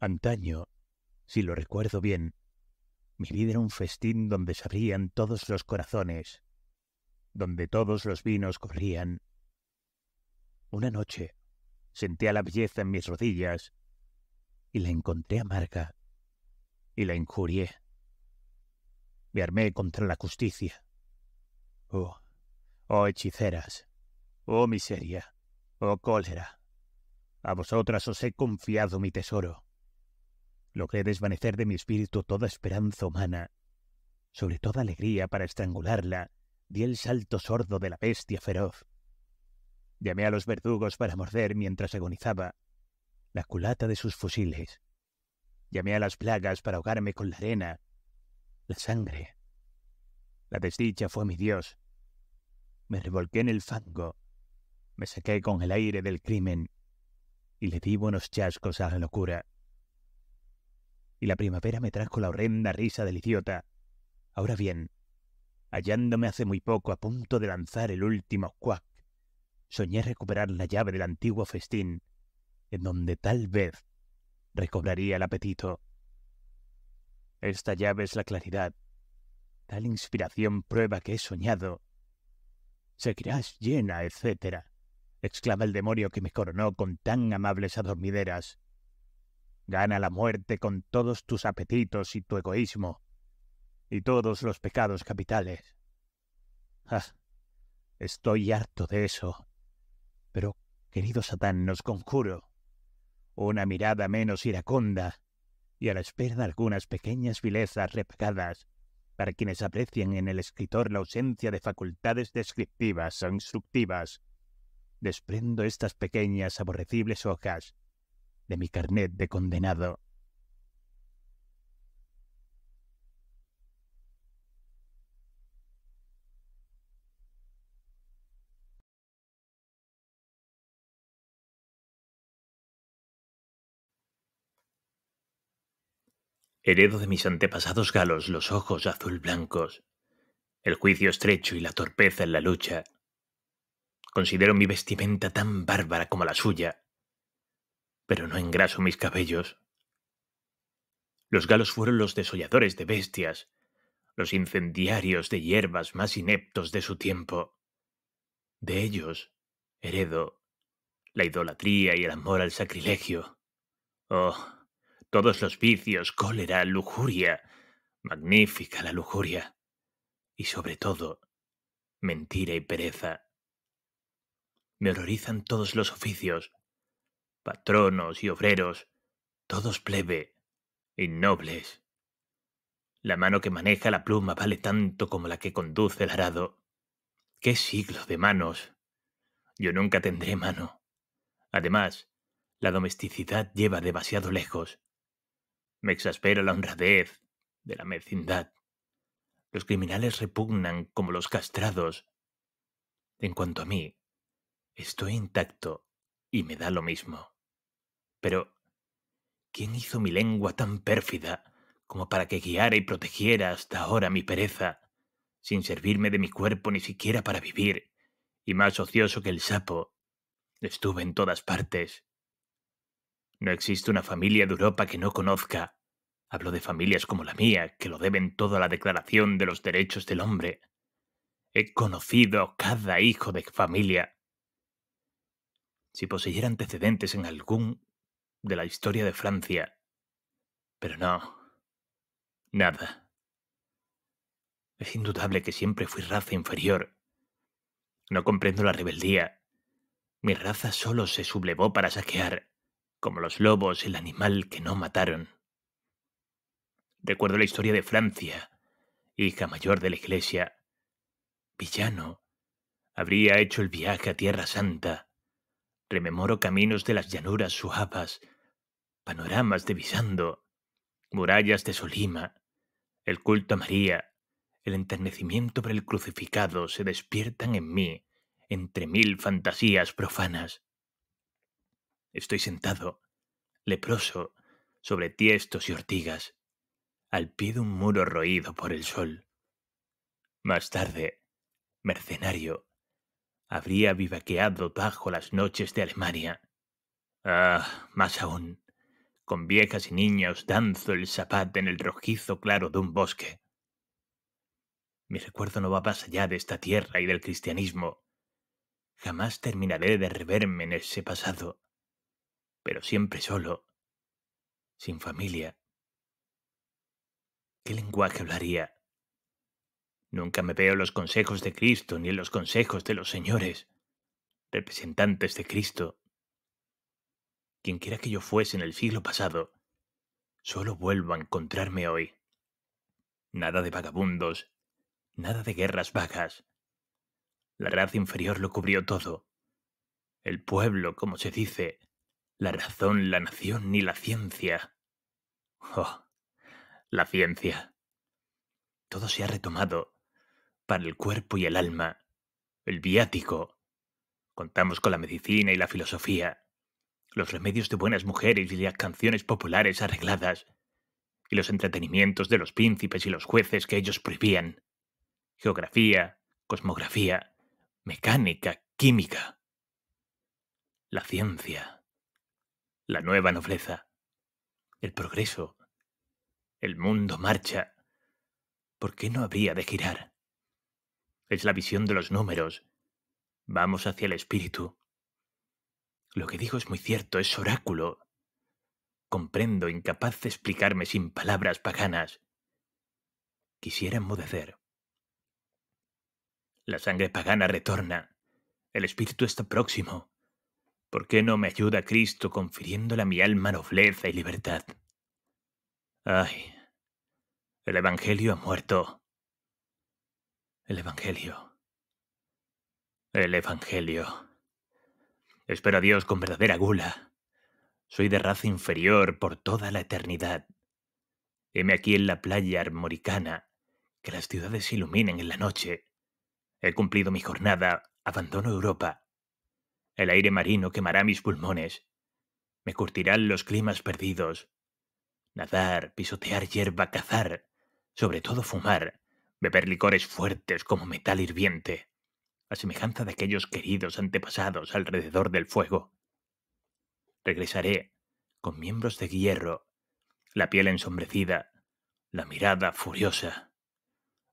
Antaño, si lo recuerdo bien, mi vida era un festín donde se abrían todos los corazones, donde todos los vinos corrían. Una noche senté a la belleza en mis rodillas y la encontré amarga y la injurié. Me armé contra la justicia. Oh, oh hechiceras, oh miseria, oh cólera, a vosotras os he confiado mi tesoro Logré desvanecer de mi espíritu toda esperanza humana, sobre toda alegría para estrangularla, di el salto sordo de la bestia feroz. Llamé a los verdugos para morder mientras agonizaba la culata de sus fusiles. Llamé a las plagas para ahogarme con la arena, la sangre. La desdicha fue mi Dios. Me revolqué en el fango, me saqué con el aire del crimen y le di buenos chascos a la locura y la primavera me trajo la horrenda risa del idiota. Ahora bien, hallándome hace muy poco a punto de lanzar el último cuac, soñé recuperar la llave del antiguo festín, en donde tal vez recobraría el apetito. Esta llave es la claridad. Tal inspiración prueba que he soñado. Seguirás llena, etcétera, exclama el demonio que me coronó con tan amables adormideras. Gana la muerte con todos tus apetitos y tu egoísmo, y todos los pecados capitales. Ah, estoy harto de eso. Pero, querido Satán, nos conjuro. Una mirada menos iracunda, y a la espera de algunas pequeñas vilezas repagadas, para quienes aprecian en el escritor la ausencia de facultades descriptivas o instructivas, desprendo estas pequeñas aborrecibles hojas de mi carnet de condenado. Heredo de mis antepasados galos los ojos azul blancos, el juicio estrecho y la torpeza en la lucha. Considero mi vestimenta tan bárbara como la suya, pero no engraso mis cabellos. Los galos fueron los desolladores de bestias, los incendiarios de hierbas más ineptos de su tiempo. De ellos heredo la idolatría y el amor al sacrilegio. Oh, todos los vicios, cólera, lujuria, magnífica la lujuria, y sobre todo, mentira y pereza. Me horrorizan todos los oficios, patronos y obreros, todos plebe, innobles. La mano que maneja la pluma vale tanto como la que conduce el arado. ¡Qué siglo de manos! Yo nunca tendré mano. Además, la domesticidad lleva demasiado lejos. Me exaspera la honradez de la vecindad. Los criminales repugnan como los castrados. En cuanto a mí, estoy intacto y me da lo mismo. Pero, ¿quién hizo mi lengua tan pérfida como para que guiara y protegiera hasta ahora mi pereza, sin servirme de mi cuerpo ni siquiera para vivir, y más ocioso que el sapo? Estuve en todas partes. No existe una familia de Europa que no conozca. Hablo de familias como la mía, que lo deben todo a la Declaración de los Derechos del Hombre. He conocido cada hijo de familia, si poseyera antecedentes en algún de la historia de Francia. Pero no. Nada. Es indudable que siempre fui raza inferior. No comprendo la rebeldía. Mi raza solo se sublevó para saquear, como los lobos el animal que no mataron. Recuerdo la historia de Francia, hija mayor de la iglesia. Villano, habría hecho el viaje a Tierra Santa Rememoro caminos de las llanuras suavas, panoramas de Visando, murallas de Solima, el culto a María, el enternecimiento por el crucificado se despiertan en mí entre mil fantasías profanas. Estoy sentado, leproso, sobre tiestos y ortigas, al pie de un muro roído por el sol. Más tarde, mercenario, habría vivaqueado bajo las noches de Alemania. Ah, más aún, con viejas y niños danzo el zapat en el rojizo claro de un bosque. Mi recuerdo no va más allá de esta tierra y del cristianismo. Jamás terminaré de reverme en ese pasado, pero siempre solo, sin familia. ¿Qué lenguaje hablaría? Nunca me veo en los consejos de Cristo ni en los consejos de los señores, representantes de Cristo. Quien quiera que yo fuese en el siglo pasado, solo vuelvo a encontrarme hoy. Nada de vagabundos, nada de guerras vagas. La raza inferior lo cubrió todo. El pueblo, como se dice, la razón, la nación ni la ciencia. Oh, la ciencia. Todo se ha retomado para el cuerpo y el alma, el viático. Contamos con la medicina y la filosofía, los remedios de buenas mujeres y las canciones populares arregladas, y los entretenimientos de los príncipes y los jueces que ellos prohibían. Geografía, cosmografía, mecánica, química. La ciencia. La nueva nobleza. El progreso. El mundo marcha. ¿Por qué no habría de girar? es la visión de los números. Vamos hacia el espíritu. Lo que digo es muy cierto, es oráculo. Comprendo, incapaz de explicarme sin palabras paganas. Quisiera enmudecer. La sangre pagana retorna. El espíritu está próximo. ¿Por qué no me ayuda Cristo confiriéndole a mi alma nobleza y libertad? Ay, el Evangelio ha muerto. El Evangelio. El Evangelio. Espero a Dios con verdadera gula. Soy de raza inferior por toda la eternidad. Heme aquí en la playa armoricana, que las ciudades iluminen en la noche. He cumplido mi jornada, abandono Europa. El aire marino quemará mis pulmones. Me curtirán los climas perdidos. Nadar, pisotear hierba, cazar, sobre todo fumar, beber licores fuertes como metal hirviente, a semejanza de aquellos queridos antepasados alrededor del fuego. Regresaré con miembros de hierro, la piel ensombrecida, la mirada furiosa.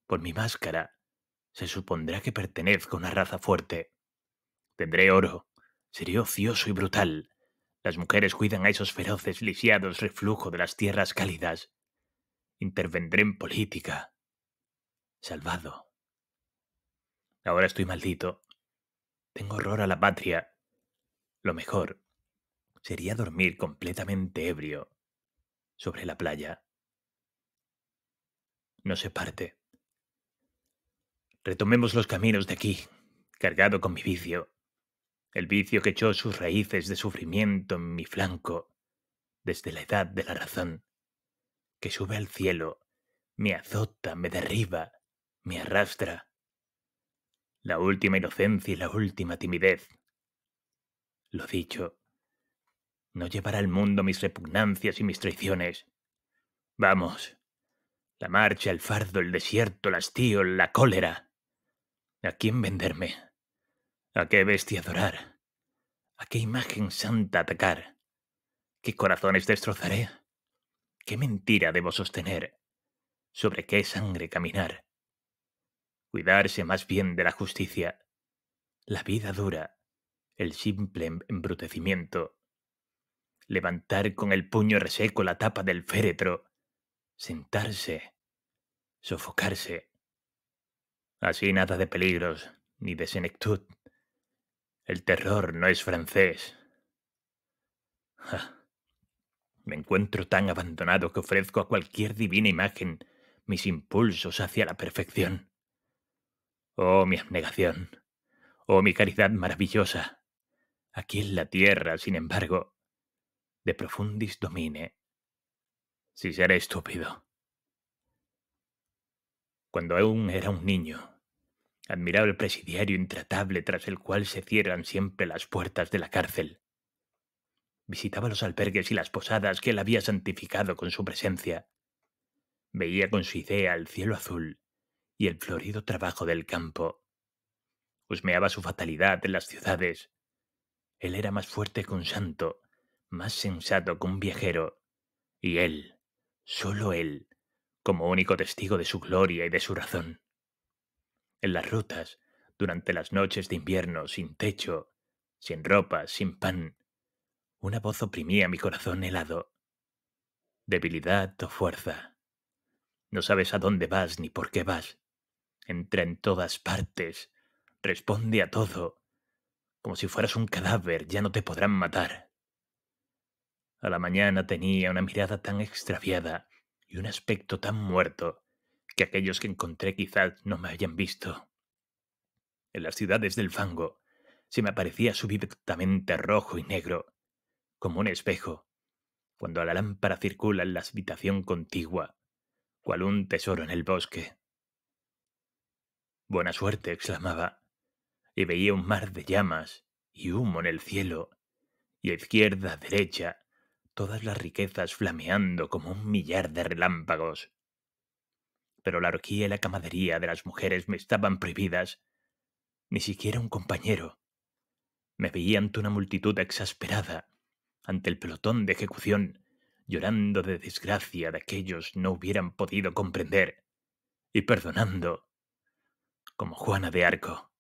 Por mi máscara se supondrá que pertenezco a una raza fuerte. Tendré oro, seré ocioso y brutal. Las mujeres cuidan a esos feroces lisiados reflujo de las tierras cálidas. Intervendré en política, salvado. Ahora estoy maldito. Tengo horror a la patria. Lo mejor sería dormir completamente ebrio sobre la playa. No se parte. Retomemos los caminos de aquí, cargado con mi vicio, el vicio que echó sus raíces de sufrimiento en mi flanco desde la edad de la razón, que sube al cielo, me azota, me derriba, me arrastra. La última inocencia y la última timidez. Lo dicho, no llevará al mundo mis repugnancias y mis traiciones. Vamos, la marcha, el fardo, el desierto, el hastío, la cólera. ¿A quién venderme? ¿A qué bestia adorar? ¿A qué imagen santa atacar? ¿Qué corazones destrozaré? ¿Qué mentira debo sostener? ¿Sobre qué sangre caminar? cuidarse más bien de la justicia, la vida dura, el simple em, embrutecimiento, levantar con el puño reseco la tapa del féretro, sentarse, sofocarse. Así nada de peligros, ni de senectud. El terror no es francés. Ah, me encuentro tan abandonado que ofrezco a cualquier divina imagen mis impulsos hacia la perfección. Oh, mi abnegación. Oh, mi caridad maravillosa. Aquí en la tierra, sin embargo, de profundis domine. Si seré estúpido. Cuando aún era un niño, admiraba el presidiario intratable tras el cual se cierran siempre las puertas de la cárcel. Visitaba los albergues y las posadas que él había santificado con su presencia. Veía con su idea el cielo azul y el florido trabajo del campo. Husmeaba su fatalidad en las ciudades. Él era más fuerte que un santo, más sensato que un viajero, y él, solo él, como único testigo de su gloria y de su razón. En las rutas, durante las noches de invierno, sin techo, sin ropa, sin pan, una voz oprimía mi corazón helado. Debilidad o fuerza. No sabes a dónde vas ni por qué vas entra en todas partes, responde a todo. Como si fueras un cadáver, ya no te podrán matar. A la mañana tenía una mirada tan extraviada y un aspecto tan muerto que aquellos que encontré quizás no me hayan visto. En las ciudades del fango se me aparecía súbitamente rojo y negro, como un espejo, cuando la lámpara circula en la habitación contigua, cual un tesoro en el bosque. Buena suerte, exclamaba, y veía un mar de llamas y humo en el cielo, y a izquierda, derecha, todas las riquezas flameando como un millar de relámpagos. Pero la orquía y la camadería de las mujeres me estaban prohibidas, ni siquiera un compañero. Me veía ante una multitud exasperada, ante el pelotón de ejecución, llorando de desgracia de aquellos no hubieran podido comprender, y perdonando como Juana de Arco.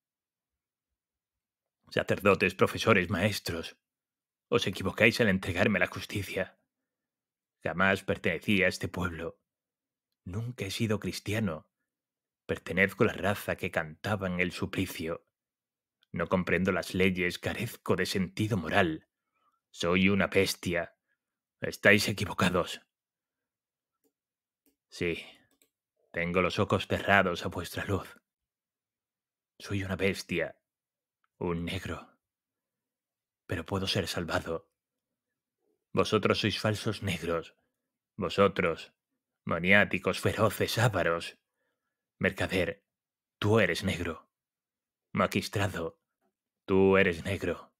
Sacerdotes, profesores, maestros, os equivocáis al entregarme la justicia. Jamás pertenecí a este pueblo. Nunca he sido cristiano. Pertenezco a la raza que cantaba en el suplicio. No comprendo las leyes, carezco de sentido moral. Soy una bestia. Estáis equivocados. Sí, tengo los ojos cerrados a vuestra luz. Soy una bestia, un negro, pero puedo ser salvado. Vosotros sois falsos negros, vosotros, maniáticos, feroces, ávaros. Mercader, tú eres negro. Magistrado, tú eres negro.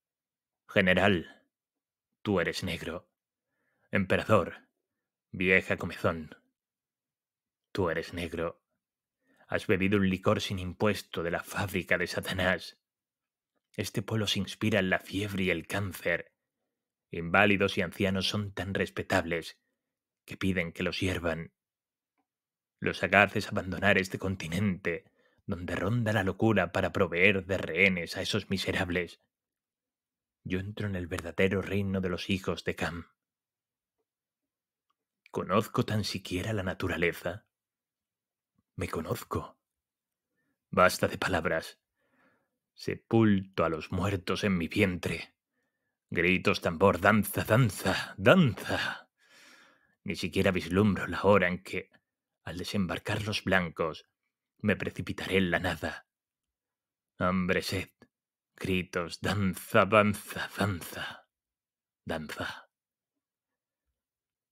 General, tú eres negro. Emperador, vieja comezón, tú eres negro. Has bebido un licor sin impuesto de la fábrica de Satanás. Este pueblo se inspira en la fiebre y el cáncer. Inválidos y ancianos son tan respetables que piden que los hiervan. Los agarces abandonar este continente, donde ronda la locura para proveer de rehenes a esos miserables. Yo entro en el verdadero reino de los hijos de Cam. ¿Conozco tan siquiera la naturaleza? Me conozco. Basta de palabras. Sepulto a los muertos en mi vientre. Gritos, tambor, danza, danza, danza. Ni siquiera vislumbro la hora en que, al desembarcar los blancos, me precipitaré en la nada. Hambre, sed, gritos, danza, danza, danza, danza.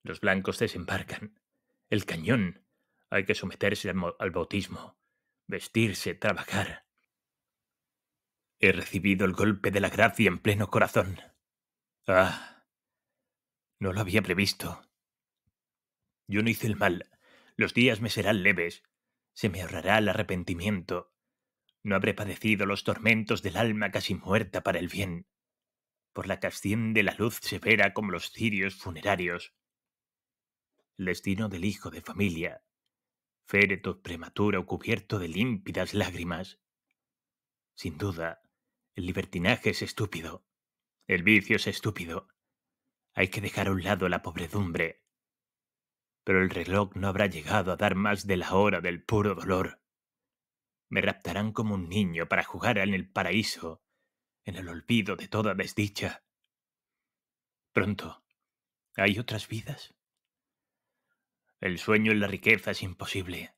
Los blancos desembarcan. El cañón, hay que someterse al, bautismo, vestirse, trabajar. He recibido el golpe de la gracia en pleno corazón. Ah, no lo había previsto. Yo no hice el mal. Los días me serán leves. Se me ahorrará el arrepentimiento. No habré padecido los tormentos del alma casi muerta para el bien, por la que asciende la luz severa como los cirios funerarios. destino del hijo de familia féreto prematuro cubierto de límpidas lágrimas. Sin duda, el libertinaje es estúpido. El vicio es estúpido. Hay que dejar a un lado la pobredumbre. Pero el reloj no habrá llegado a dar más de la hora del puro dolor. Me raptarán como un niño para jugar en el paraíso, en el olvido de toda desdicha. Pronto, ¿hay otras vidas? El sueño en la riqueza es imposible.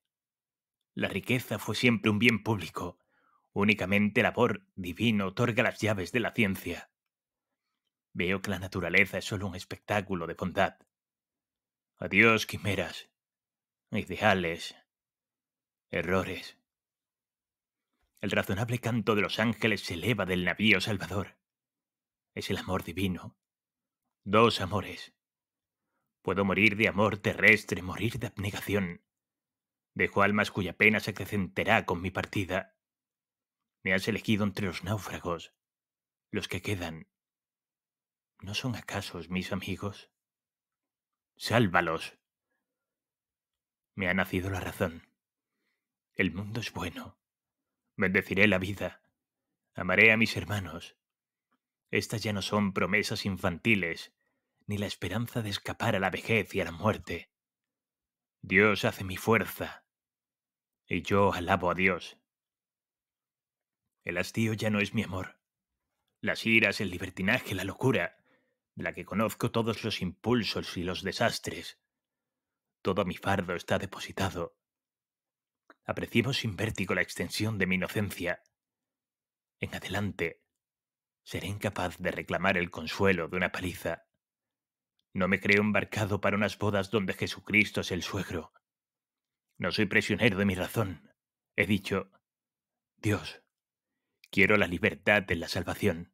La riqueza fue siempre un bien público. Únicamente el amor divino otorga las llaves de la ciencia. Veo que la naturaleza es solo un espectáculo de bondad. Adiós, quimeras, ideales, errores. El razonable canto de los ángeles se eleva del navío salvador. Es el amor divino. Dos amores. Puedo morir de amor terrestre, morir de abnegación. Dejo almas cuya pena se acrecentará con mi partida. Me has elegido entre los náufragos, los que quedan. ¿No son acaso mis amigos? Sálvalos. Me ha nacido la razón. El mundo es bueno. Bendeciré la vida. Amaré a mis hermanos. Estas ya no son promesas infantiles ni la esperanza de escapar a la vejez y a la muerte. Dios hace mi fuerza, y yo alabo a Dios. El hastío ya no es mi amor. Las iras, el libertinaje, la locura, la que conozco todos los impulsos y los desastres. Todo mi fardo está depositado. Apreciemos sin vértigo la extensión de mi inocencia. En adelante, seré incapaz de reclamar el consuelo de una paliza. No me creo embarcado para unas bodas donde Jesucristo es el suegro. No soy prisionero de mi razón. He dicho, Dios, quiero la libertad de la salvación.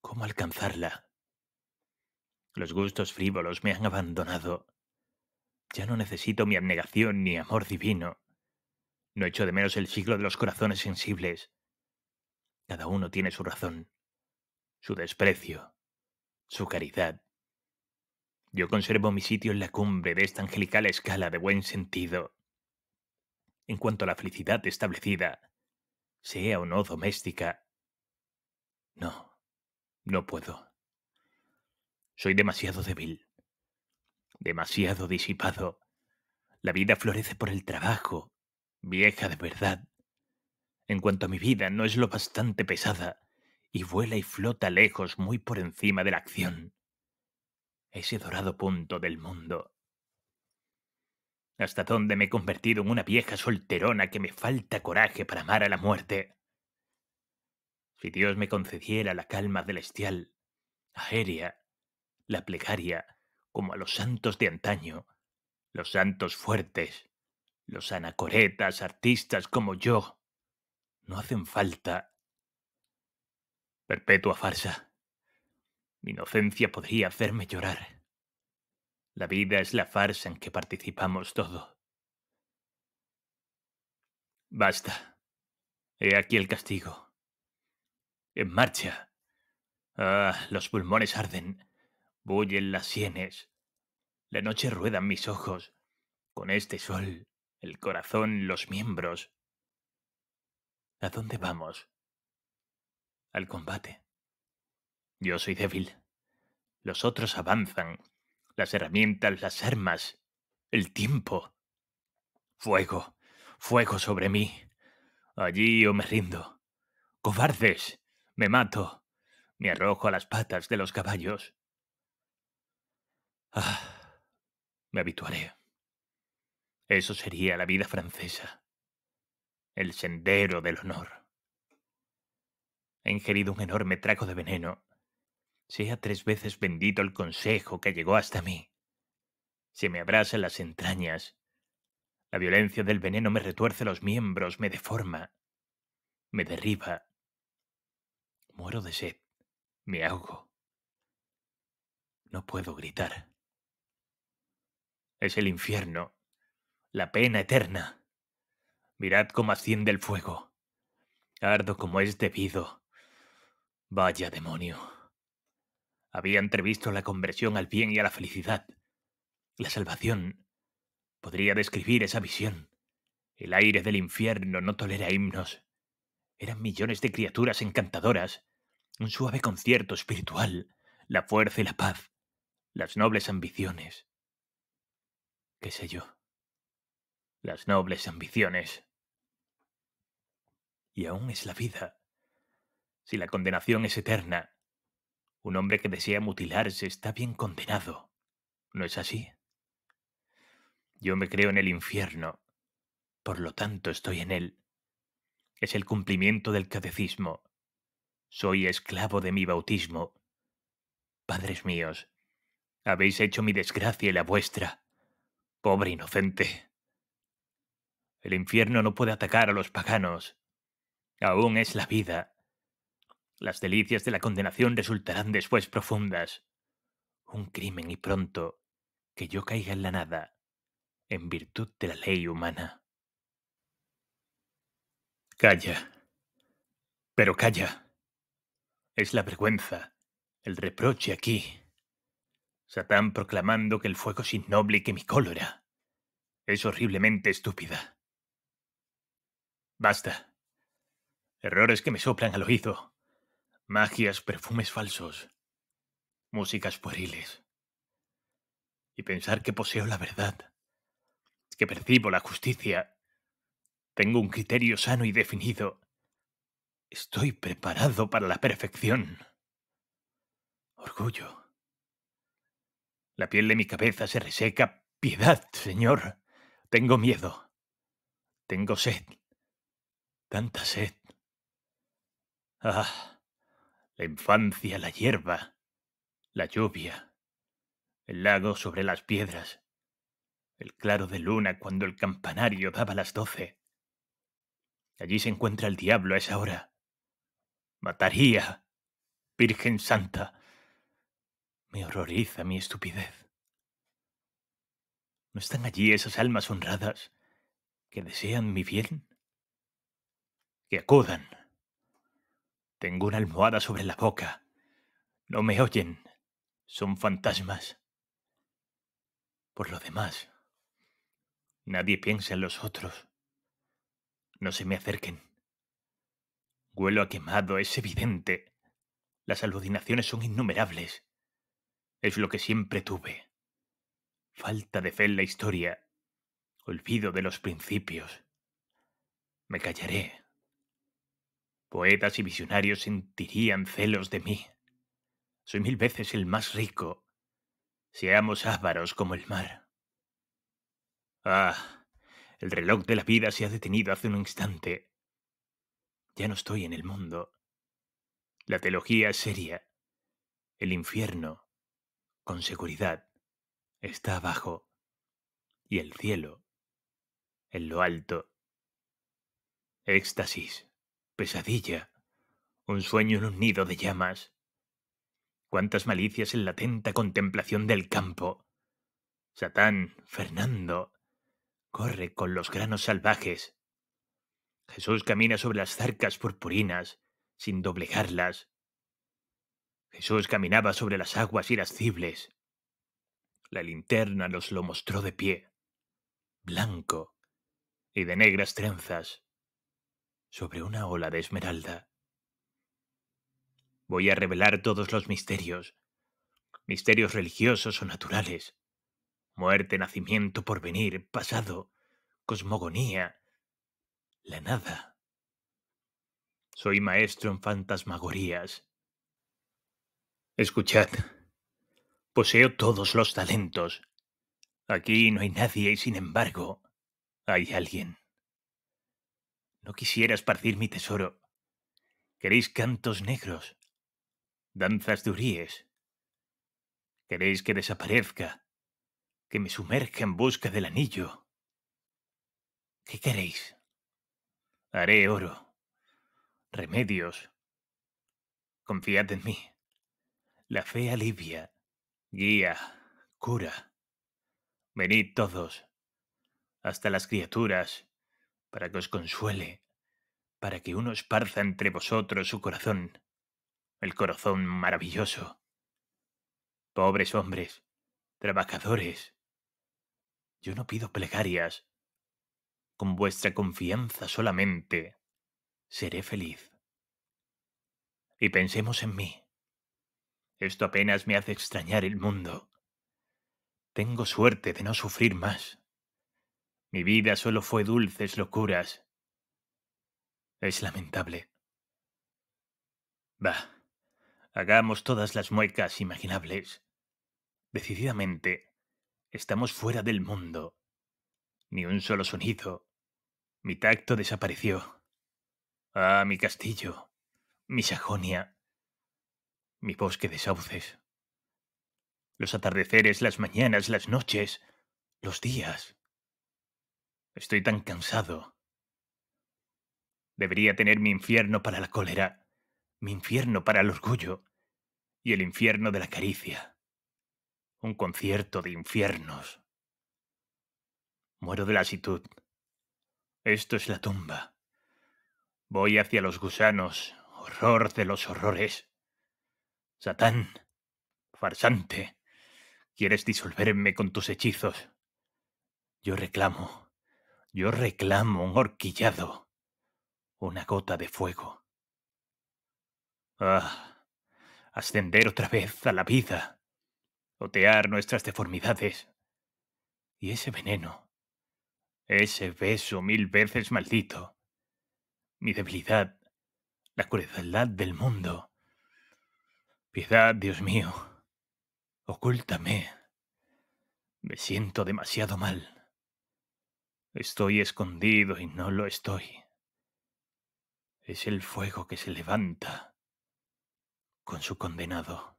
¿Cómo alcanzarla? Los gustos frívolos me han abandonado. Ya no necesito mi abnegación ni amor divino. No echo de menos el siglo de los corazones sensibles. Cada uno tiene su razón, su desprecio, su caridad. Yo conservo mi sitio en la cumbre de esta angelical escala de buen sentido. En cuanto a la felicidad establecida, sea o no doméstica, no, no puedo. Soy demasiado débil, demasiado disipado. La vida florece por el trabajo, vieja de verdad. En cuanto a mi vida, no es lo bastante pesada, y vuela y flota lejos muy por encima de la acción ese dorado punto del mundo. ¿Hasta dónde me he convertido en una vieja solterona que me falta coraje para amar a la muerte? Si Dios me concediera la calma celestial, aérea, la plegaria, como a los santos de antaño, los santos fuertes, los anacoretas, artistas como yo, no hacen falta. Perpetua farsa. Mi inocencia podría hacerme llorar. La vida es la farsa en que participamos todo. Basta. He aquí el castigo. En marcha. Ah, los pulmones arden. Bullen las sienes. La noche ruedan mis ojos. Con este sol, el corazón, los miembros. ¿A dónde vamos? Al combate. Yo soy débil. Los otros avanzan. Las herramientas, las armas, el tiempo. Fuego, fuego sobre mí. Allí yo me rindo. Cobardes, me mato. Me arrojo a las patas de los caballos. Ah, me habituaré. Eso sería la vida francesa. El sendero del honor. He ingerido un enorme trago de veneno sea tres veces bendito el consejo que llegó hasta mí. Se me abrasan las entrañas. La violencia del veneno me retuerce los miembros, me deforma, me derriba. Muero de sed, me ahogo. No puedo gritar. Es el infierno, la pena eterna. Mirad cómo asciende el fuego. Ardo como es debido. Vaya demonio había entrevisto la conversión al bien y a la felicidad. La salvación podría describir esa visión. El aire del infierno no tolera himnos. Eran millones de criaturas encantadoras, un suave concierto espiritual, la fuerza y la paz, las nobles ambiciones. ¿Qué sé yo? Las nobles ambiciones. Y aún es la vida. Si la condenación es eterna, un hombre que desea mutilarse está bien condenado. ¿No es así? Yo me creo en el infierno. Por lo tanto, estoy en él. Es el cumplimiento del catecismo. Soy esclavo de mi bautismo. Padres míos, habéis hecho mi desgracia y la vuestra. Pobre inocente. El infierno no puede atacar a los paganos. Aún es la vida, las delicias de la condenación resultarán después profundas. Un crimen y pronto que yo caiga en la nada, en virtud de la ley humana. Calla. Pero calla. Es la vergüenza, el reproche aquí. Satán proclamando que el fuego es innoble y que mi cólera es horriblemente estúpida. Basta. Errores que me soplan al oído. Magias, perfumes falsos, músicas pueriles. Y pensar que poseo la verdad, que percibo la justicia, tengo un criterio sano y definido. Estoy preparado para la perfección. Orgullo. La piel de mi cabeza se reseca. Piedad, Señor. Tengo miedo. Tengo sed. Tanta sed. Ah la infancia, la hierba, la lluvia, el lago sobre las piedras, el claro de luna cuando el campanario daba las doce. Allí se encuentra el diablo a esa hora. Mataría, Virgen Santa. Me horroriza mi estupidez. ¿No están allí esas almas honradas que desean mi bien? Que acudan. Tengo una almohada sobre la boca. No me oyen. Son fantasmas. Por lo demás, nadie piensa en los otros. No se me acerquen. Huelo a quemado, es evidente. Las aludinaciones son innumerables. Es lo que siempre tuve. Falta de fe en la historia. Olvido de los principios. Me callaré. Poetas y visionarios sentirían celos de mí. Soy mil veces el más rico. Seamos ávaros como el mar. Ah, el reloj de la vida se ha detenido hace un instante. Ya no estoy en el mundo. La teología es seria. El infierno, con seguridad, está abajo. Y el cielo, en lo alto. Éxtasis pesadilla, un sueño en un nido de llamas. Cuántas malicias en la atenta contemplación del campo. Satán, Fernando, corre con los granos salvajes. Jesús camina sobre las zarcas purpurinas, sin doblegarlas. Jesús caminaba sobre las aguas irascibles. La linterna nos lo mostró de pie, blanco y de negras trenzas sobre una ola de esmeralda. Voy a revelar todos los misterios, misterios religiosos o naturales, muerte, nacimiento, porvenir, pasado, cosmogonía, la nada. Soy maestro en fantasmagorías. Escuchad, poseo todos los talentos. Aquí no hay nadie y sin embargo hay alguien. No quisiera esparcir mi tesoro. ¿Queréis cantos negros? ¿Danzas duríes? ¿Queréis que desaparezca? ¿Que me sumerja en busca del anillo? ¿Qué queréis? Haré oro. Remedios. Confiad en mí. La fe alivia, guía, cura. Venid todos, hasta las criaturas, para que os consuele, para que uno esparza entre vosotros su corazón, el corazón maravilloso. Pobres hombres, trabajadores, yo no pido plegarias. Con vuestra confianza solamente seré feliz. Y pensemos en mí. Esto apenas me hace extrañar el mundo. Tengo suerte de no sufrir más. Mi vida solo fue dulces locuras. Es lamentable. Bah. Hagamos todas las muecas imaginables. Decididamente, estamos fuera del mundo. Ni un solo sonido. Mi tacto desapareció. Ah, mi castillo. Mi Sajonia. Mi bosque de sauces. Los atardeceres, las mañanas, las noches, los días. Estoy tan cansado. Debería tener mi infierno para la cólera, mi infierno para el orgullo y el infierno de la caricia. Un concierto de infiernos. Muero de lasitud. Esto es la tumba. Voy hacia los gusanos, horror de los horrores. Satán, farsante, quieres disolverme con tus hechizos. Yo reclamo. Yo reclamo un horquillado, una gota de fuego. Ah, ascender otra vez a la vida, otear nuestras deformidades. Y ese veneno, ese beso mil veces maldito, mi debilidad, la crueldad del mundo. Piedad, Dios mío, ocúltame. Me siento demasiado mal. Estoy escondido y no lo estoy. Es el fuego que se levanta con su condenado.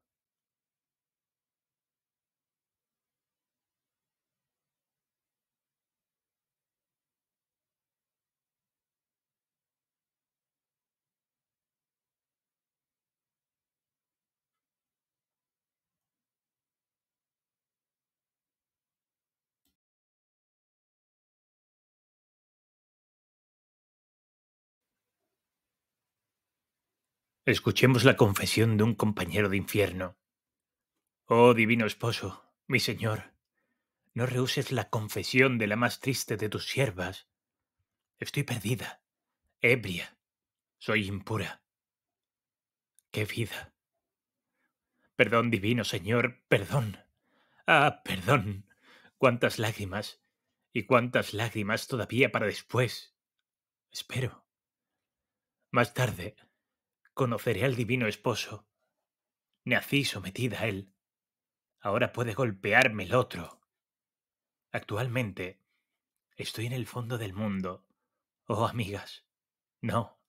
Escuchemos la confesión de un compañero de infierno. Oh divino esposo, mi señor, no rehuses la confesión de la más triste de tus siervas. Estoy perdida, ebria, soy impura. ¡Qué vida! Perdón divino señor, perdón. Ah, perdón. Cuántas lágrimas, y cuántas lágrimas todavía para después. Espero. Más tarde, conoceré al divino esposo. Nací sometida a él. Ahora puede golpearme el otro. Actualmente estoy en el fondo del mundo. Oh, amigas. No,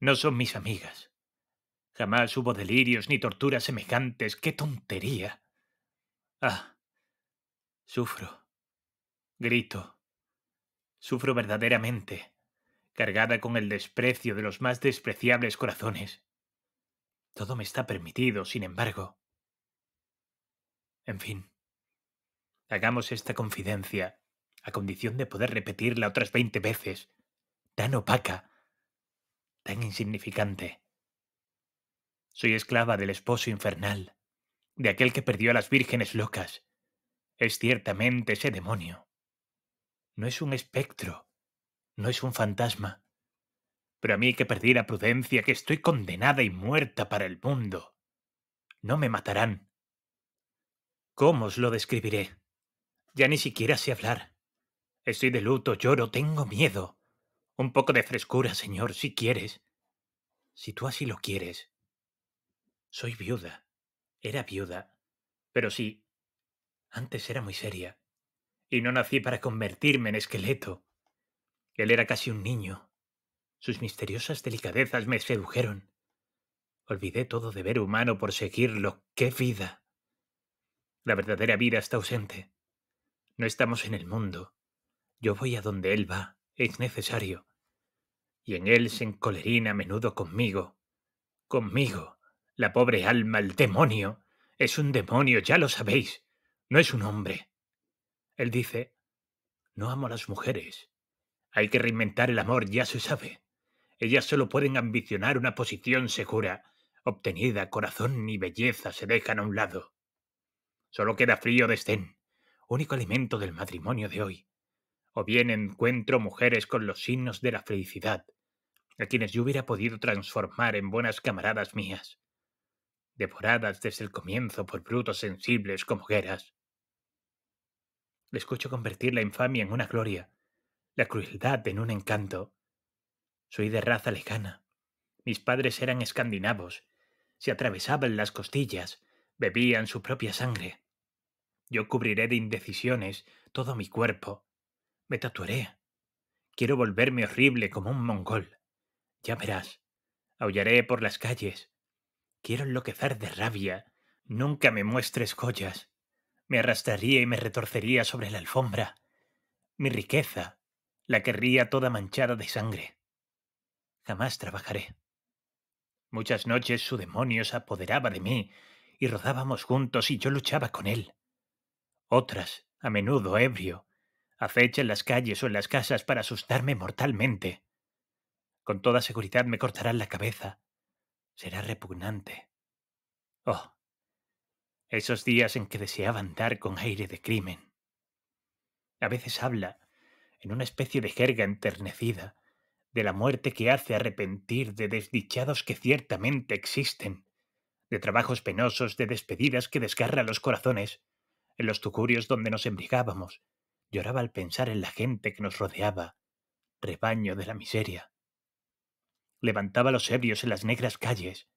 no son mis amigas. Jamás hubo delirios ni torturas semejantes. ¡Qué tontería! Ah, sufro. Grito. Sufro verdaderamente cargada con el desprecio de los más despreciables corazones. Todo me está permitido, sin embargo. En fin, hagamos esta confidencia, a condición de poder repetirla otras veinte veces, tan opaca, tan insignificante. Soy esclava del esposo infernal, de aquel que perdió a las vírgenes locas. Es ciertamente ese demonio. No es un espectro, no es un fantasma. Pero a mí que perdí la prudencia, que estoy condenada y muerta para el mundo. No me matarán. ¿Cómo os lo describiré? Ya ni siquiera sé hablar. Estoy de luto, lloro, tengo miedo. Un poco de frescura, señor, si quieres. Si tú así lo quieres. Soy viuda. Era viuda. Pero sí. Antes era muy seria. Y no nací para convertirme en esqueleto. Él era casi un niño. Sus misteriosas delicadezas me sedujeron. Olvidé todo deber humano por seguirlo. ¡Qué vida! La verdadera vida está ausente. No estamos en el mundo. Yo voy a donde él va. Es necesario. Y en él se encolerina a menudo conmigo. Conmigo. La pobre alma, el demonio. Es un demonio, ya lo sabéis. No es un hombre. Él dice, no amo a las mujeres. Hay que reinventar el amor, ya se sabe. Ellas solo pueden ambicionar una posición segura. Obtenida, corazón y belleza se dejan a un lado. Solo queda frío desdén, único alimento del matrimonio de hoy. O bien encuentro mujeres con los signos de la felicidad, a quienes yo hubiera podido transformar en buenas camaradas mías, devoradas desde el comienzo por brutos sensibles como hogueras. Le escucho convertir la infamia en una gloria, la crueldad en un encanto. Soy de raza lejana. Mis padres eran escandinavos. Se atravesaban las costillas, bebían su propia sangre. Yo cubriré de indecisiones todo mi cuerpo. Me tatuaré. Quiero volverme horrible como un mongol. Ya verás. Aullaré por las calles. Quiero enloquecer de rabia. Nunca me muestres joyas. Me arrastraría y me retorcería sobre la alfombra. Mi riqueza, la querría toda manchada de sangre. Jamás trabajaré. Muchas noches su demonio se apoderaba de mí y rodábamos juntos y yo luchaba con él. Otras, a menudo ebrio, fecha en las calles o en las casas para asustarme mortalmente. Con toda seguridad me cortarán la cabeza. Será repugnante. Oh, esos días en que deseaba andar con aire de crimen. A veces habla, en una especie de jerga enternecida, de la muerte que hace arrepentir de desdichados que ciertamente existen, de trabajos penosos, de despedidas que desgarran los corazones, en los tucurios donde nos embrigábamos, lloraba al pensar en la gente que nos rodeaba, rebaño de la miseria. Levantaba los ebrios en las negras calles,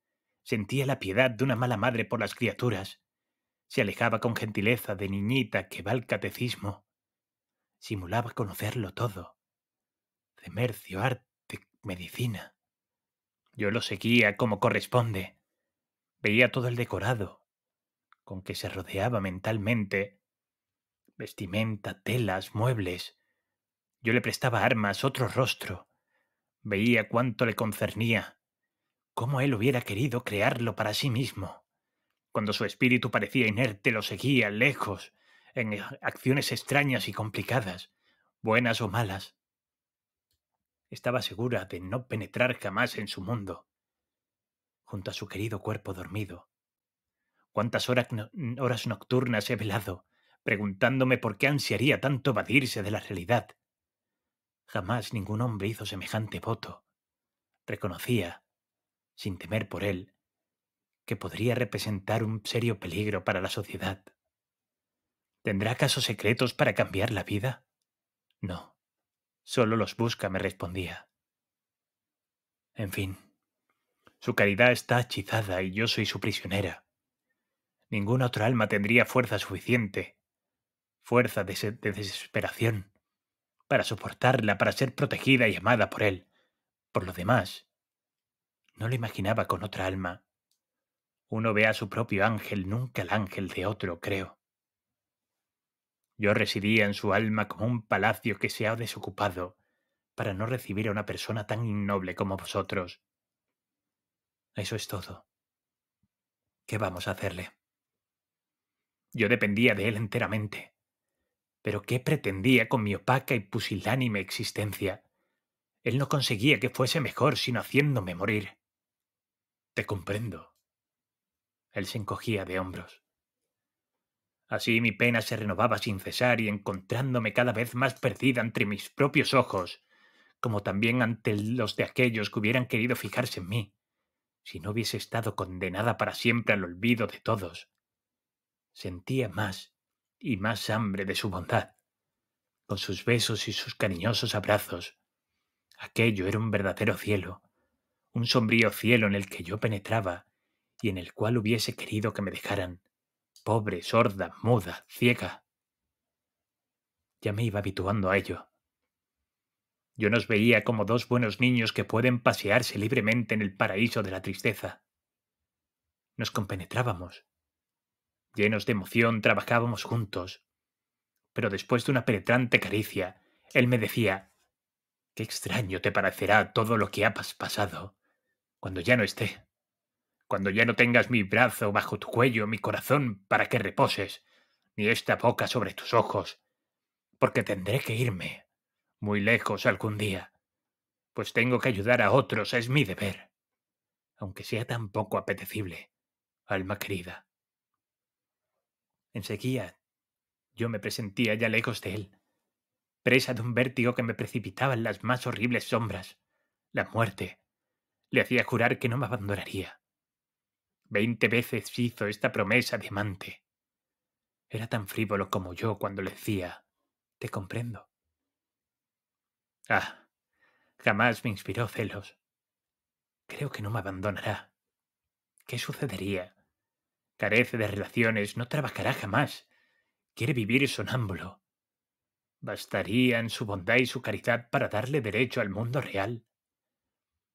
sentía la piedad de una mala madre por las criaturas, se alejaba con gentileza de niñita que va al catecismo, simulaba conocerlo todo. Comercio, arte, medicina. Yo lo seguía como corresponde. Veía todo el decorado, con que se rodeaba mentalmente. Vestimenta, telas, muebles. Yo le prestaba armas, otro rostro. Veía cuánto le concernía, cómo él hubiera querido crearlo para sí mismo. Cuando su espíritu parecía inerte, lo seguía lejos, en eh, acciones extrañas y complicadas, buenas o malas. Estaba segura de no penetrar jamás en su mundo, junto a su querido cuerpo dormido. Cuántas horas, nocturnas he velado, preguntándome por qué ansiaría tanto evadirse de la realidad. Jamás ningún hombre hizo semejante voto. Reconocía, sin temer por él, que podría representar un serio peligro para la sociedad. ¿Tendrá casos secretos para cambiar la vida? No, solo los busca, me respondía. En fin, su caridad está hechizada y yo soy su prisionera. Ninguna otra alma tendría fuerza suficiente, fuerza de, de desesperación, para soportarla, para ser protegida y amada por él. Por lo demás, no lo imaginaba con otra alma. Uno ve a su propio ángel, nunca el ángel de otro, creo. Yo residía en su alma como un palacio que se ha desocupado para no recibir a una persona tan innoble como vosotros. Eso es todo. ¿Qué vamos a hacerle? Yo dependía de él enteramente. Pero ¿qué pretendía con mi opaca y pusilánime existencia? Él no conseguía que fuese mejor sino haciéndome morir. Te comprendo. Él se encogía de hombros. Así mi pena se renovaba sin cesar y encontrándome cada vez más perdida entre mis propios ojos, como también ante los de aquellos que hubieran querido fijarse en mí, si no hubiese estado condenada para siempre al olvido de todos. Sentía más y más hambre de su bondad, con sus besos y sus cariñosos abrazos. Aquello era un verdadero cielo, un sombrío cielo en el que yo penetraba y en el cual hubiese querido que me dejaran pobre, sorda, muda, ciega. Ya me iba habituando a ello. Yo nos veía como dos buenos niños que pueden pasearse libremente en el paraíso de la tristeza. Nos compenetrábamos. Llenos de emoción trabajábamos juntos. Pero después de una penetrante caricia, él me decía, Qué extraño te parecerá todo lo que ha pasado cuando ya no esté cuando ya no tengas mi brazo bajo tu cuello, mi corazón para que reposes, ni esta boca sobre tus ojos, porque tendré que irme muy lejos algún día, pues tengo que ayudar a otros, es mi deber, aunque sea tan poco apetecible, alma querida. Enseguida yo me presentía ya lejos de él, presa de un vértigo que me precipitaba en las más horribles sombras, la muerte. Le hacía jurar que no me abandonaría Veinte veces hizo esta promesa de amante. Era tan frívolo como yo cuando le decía, te comprendo. Ah, jamás me inspiró celos. Creo que no me abandonará. ¿Qué sucedería? Carece de relaciones, no trabajará jamás. Quiere vivir sonámbulo. Bastarían su bondad y su caridad para darle derecho al mundo real.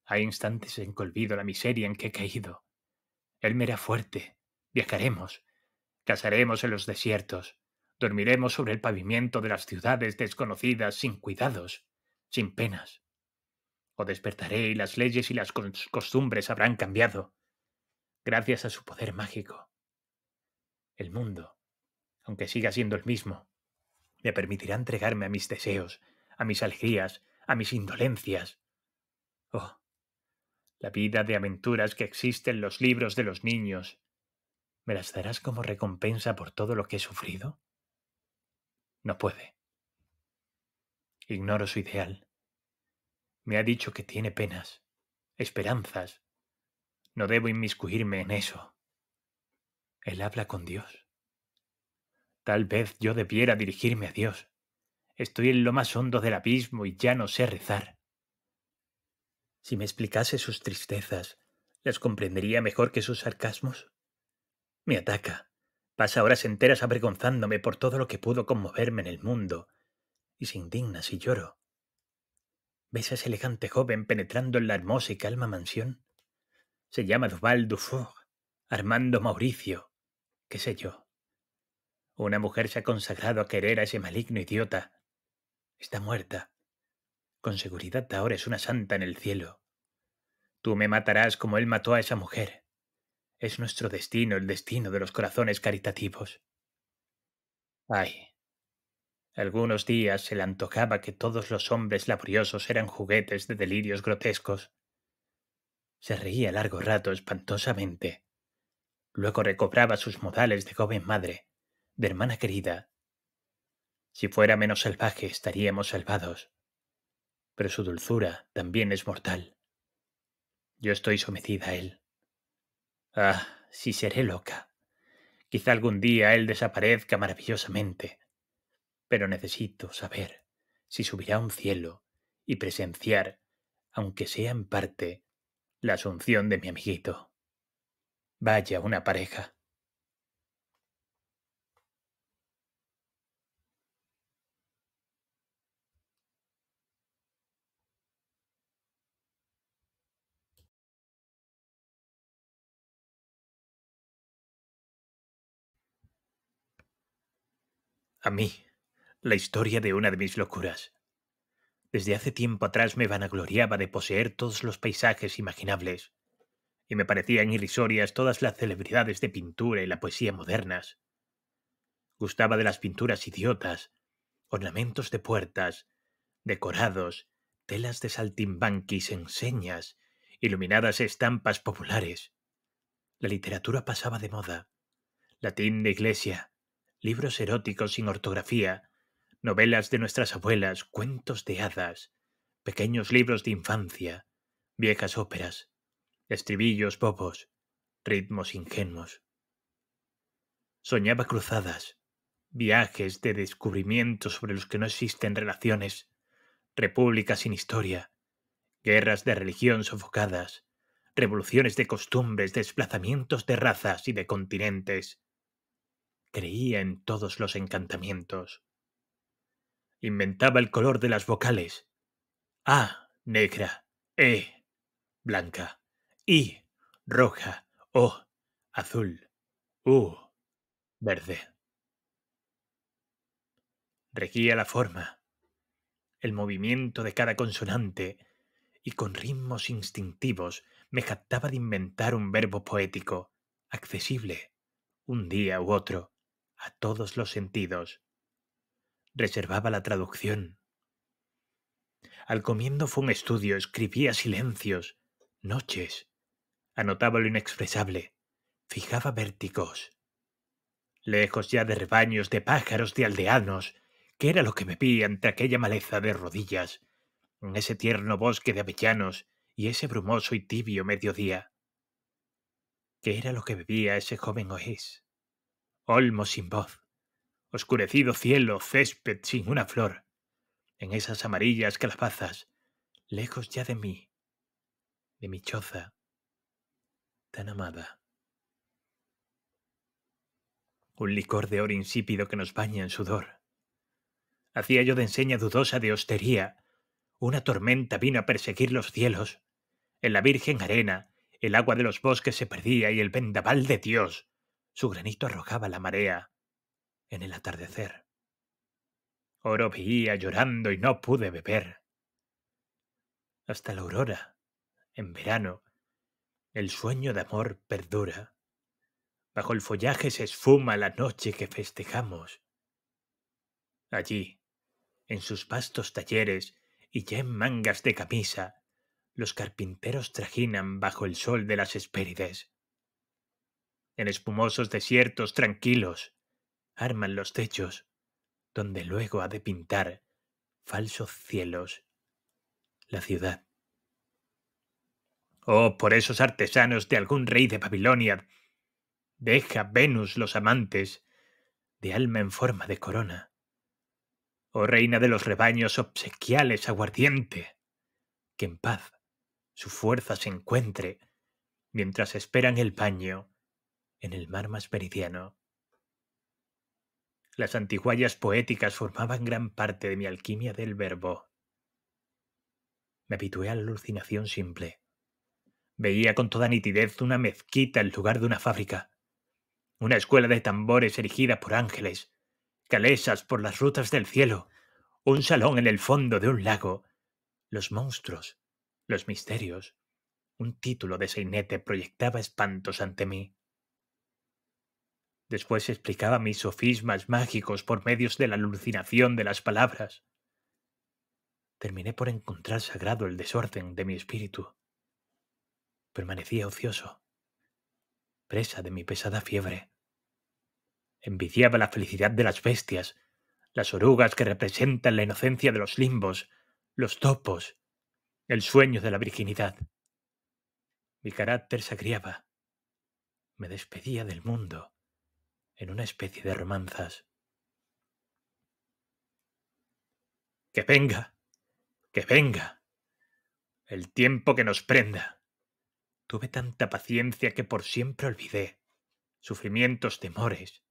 Hay instantes en que olvido la miseria en que he caído. Él me hará fuerte. Viajaremos. Cazaremos en los desiertos. Dormiremos sobre el pavimento de las ciudades desconocidas sin cuidados, sin penas. O despertaré y las leyes y las costumbres habrán cambiado. Gracias a su poder mágico. El mundo, aunque siga siendo el mismo, me permitirá entregarme a mis deseos, a mis alegrías, a mis indolencias. Oh, la vida de aventuras que existe en los libros de los niños. ¿Me las darás como recompensa por todo lo que he sufrido? No puede. Ignoro su ideal. Me ha dicho que tiene penas, esperanzas. No debo inmiscuirme en eso. Él habla con Dios. Tal vez yo debiera dirigirme a Dios. Estoy en lo más hondo del abismo y ya no sé rezar. Si me explicase sus tristezas, ¿las comprendería mejor que sus sarcasmos? Me ataca. Pasa horas enteras avergonzándome por todo lo que pudo conmoverme en el mundo, y se indigna si lloro. ¿Ves a ese elegante joven penetrando en la hermosa y calma mansión? Se llama Duval Dufour, Armando Mauricio, qué sé yo. Una mujer se ha consagrado a querer a ese maligno idiota. Está muerta. Con seguridad ahora es una santa en el cielo. Tú me matarás como él mató a esa mujer. Es nuestro destino, el destino de los corazones caritativos. Ay. Algunos días se le antojaba que todos los hombres laboriosos eran juguetes de delirios grotescos. Se reía largo rato espantosamente. Luego recobraba sus modales de joven madre, de hermana querida. Si fuera menos salvaje estaríamos salvados pero su dulzura también es mortal. Yo estoy sometida a él. Ah, si seré loca. Quizá algún día él desaparezca maravillosamente. Pero necesito saber si subirá a un cielo y presenciar, aunque sea en parte, la asunción de mi amiguito. Vaya una pareja. a mí la historia de una de mis locuras. Desde hace tiempo atrás me vanagloriaba de poseer todos los paisajes imaginables, y me parecían irrisorias todas las celebridades de pintura y la poesía modernas. Gustaba de las pinturas idiotas, ornamentos de puertas, decorados, telas de saltimbanquis, enseñas, iluminadas estampas populares. La literatura pasaba de moda. Latín de iglesia, libros eróticos sin ortografía, novelas de nuestras abuelas, cuentos de hadas, pequeños libros de infancia, viejas óperas, estribillos bobos, ritmos ingenuos. Soñaba cruzadas, viajes de descubrimiento sobre los que no existen relaciones, repúblicas sin historia, guerras de religión sofocadas, revoluciones de costumbres, desplazamientos de razas y de continentes, Creía en todos los encantamientos. Inventaba el color de las vocales. A, negra. E, blanca. I, roja. O, azul. U, verde. Regía la forma, el movimiento de cada consonante, y con ritmos instintivos me jactaba de inventar un verbo poético, accesible, un día u otro, a todos los sentidos. Reservaba la traducción. Al comiendo fue un estudio, escribía silencios, noches, anotaba lo inexpresable, fijaba vértigos. Lejos ya de rebaños, de pájaros, de aldeanos, ¿Qué era lo que bebía entre ante aquella maleza de rodillas, en ese tierno bosque de avellanos y ese brumoso y tibio mediodía. ¿Qué era lo que bebía ese joven Oés? olmo sin voz, oscurecido cielo, césped sin una flor, en esas amarillas calabazas, lejos ya de mí, de mi choza tan amada. Un licor de oro insípido que nos baña en sudor. Hacía yo de enseña dudosa de hostería. Una tormenta vino a perseguir los cielos. En la virgen arena, el agua de los bosques se perdía y el vendaval de Dios su granito arrojaba la marea en el atardecer. Oro veía llorando y no pude beber. Hasta la aurora, en verano, el sueño de amor perdura. Bajo el follaje se esfuma la noche que festejamos. Allí, en sus vastos talleres y ya en mangas de camisa, los carpinteros trajinan bajo el sol de las espérides en espumosos desiertos tranquilos, arman los techos, donde luego ha de pintar falsos cielos la ciudad. Oh, por esos artesanos de algún rey de Babilonia, deja Venus los amantes de alma en forma de corona. Oh reina de los rebaños obsequiales aguardiente, que en paz su fuerza se encuentre mientras esperan el paño en el mar más meridiano. Las antiguallas poéticas formaban gran parte de mi alquimia del verbo. Me habitué a la alucinación simple. Veía con toda nitidez una mezquita en lugar de una fábrica, una escuela de tambores erigida por ángeles, calesas por las rutas del cielo, un salón en el fondo de un lago, los monstruos, los misterios. Un título de sainete proyectaba espantos ante mí. Después explicaba mis sofismas mágicos por medios de la alucinación de las palabras. Terminé por encontrar sagrado el desorden de mi espíritu. Permanecía ocioso, presa de mi pesada fiebre. Envidiaba la felicidad de las bestias, las orugas que representan la inocencia de los limbos, los topos, el sueño de la virginidad. Mi carácter se Me despedía del mundo en una especie de romanzas. Que venga, que venga, el tiempo que nos prenda. Tuve tanta paciencia que por siempre olvidé sufrimientos, temores,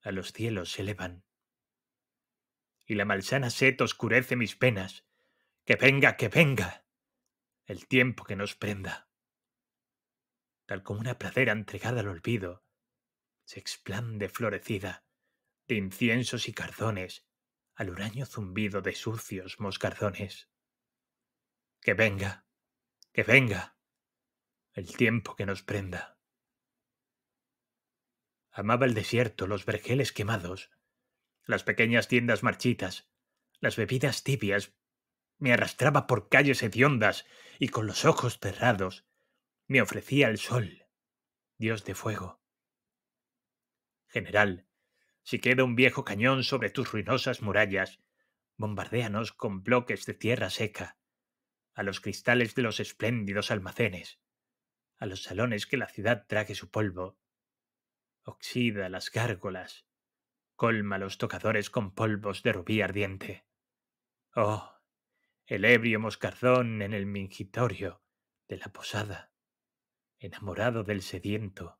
a los cielos se elevan. Y la malsana sed oscurece mis penas. Que venga, que venga, el tiempo que nos prenda. Tal como una pradera entregada al olvido, se explande florecida de inciensos y cardones al huraño zumbido de sucios moscardones. Que venga, que venga el tiempo que nos prenda. Amaba el desierto, los vergeles quemados, las pequeñas tiendas marchitas, las bebidas tibias. Me arrastraba por calles hediondas y con los ojos cerrados me ofrecía el sol, dios de fuego, general, si queda un viejo cañón sobre tus ruinosas murallas, bombardéanos con bloques de tierra seca, a los cristales de los espléndidos almacenes, a los salones que la ciudad trague su polvo. Oxida las gárgolas, colma los tocadores con polvos de rubí ardiente. Oh, el ebrio moscardón en el mingitorio de la posada, enamorado del sediento,